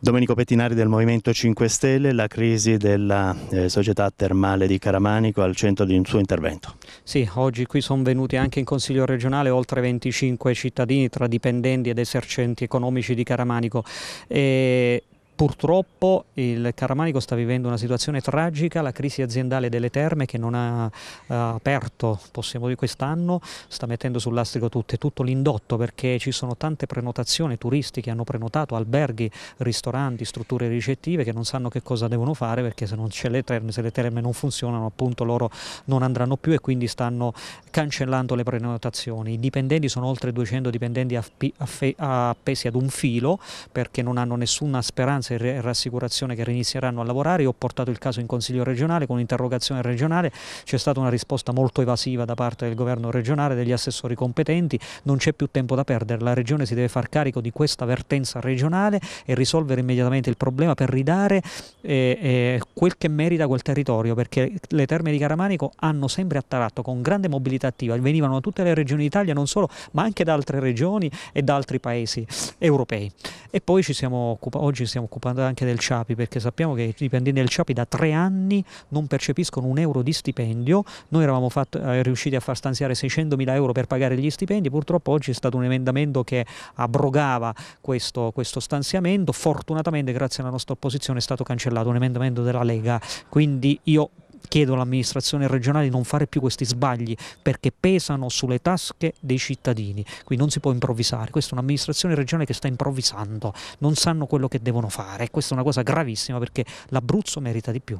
Domenico Pettinari del Movimento 5 Stelle, la crisi della eh, società termale di Caramanico al centro di un suo intervento. Sì, oggi qui sono venuti anche in Consiglio regionale oltre 25 cittadini tra dipendenti ed esercenti economici di Caramanico. E purtroppo il Caramanico sta vivendo una situazione tragica, la crisi aziendale delle terme che non ha uh, aperto, possiamo dire, quest'anno, sta mettendo sul lastrico tutto l'indotto perché ci sono tante prenotazioni, turisti che hanno prenotato alberghi, ristoranti, strutture ricettive che non sanno che cosa devono fare perché se, non c'è le terme, se le terme non funzionano appunto loro non andranno più e quindi stanno cancellando le prenotazioni. I dipendenti sono oltre 200 dipendenti appesi ad un filo perché non hanno nessuna speranza vigilanza e rassicurazione che rinizieranno a lavorare. Io ho portato il caso in Consiglio regionale con un'interrogazione regionale, c'è stata una risposta molto evasiva da parte del governo regionale, e degli assessori competenti, non c'è più tempo da perdere, la regione si deve far carico di questa vertenza regionale e risolvere immediatamente il problema per ridare eh, eh, quel che merita quel territorio, perché le terme di Caramanico hanno sempre attratto con grande mobilità attiva, venivano da tutte le regioni d'Italia, non solo, ma anche da altre regioni e da altri paesi europei. E poi ci siamo occupa- oggi stiamo occupando anche del CIAPI perché sappiamo che i dipendenti del CIAPI da tre anni non percepiscono un euro di stipendio. Noi eravamo fatto, eh, riusciti a far stanziare 600 mila euro per pagare gli stipendi, purtroppo oggi è stato un emendamento che abrogava questo, questo stanziamento. Fortunatamente, grazie alla nostra opposizione, è stato cancellato un emendamento della Lega. Quindi io chiedo all'amministrazione regionale di non fare più questi sbagli perché pesano sulle tasche dei cittadini, qui non si può improvvisare, questa è un'amministrazione regionale che sta improvvisando, non sanno quello che devono fare, questa è una cosa gravissima perché l'Abruzzo merita di più.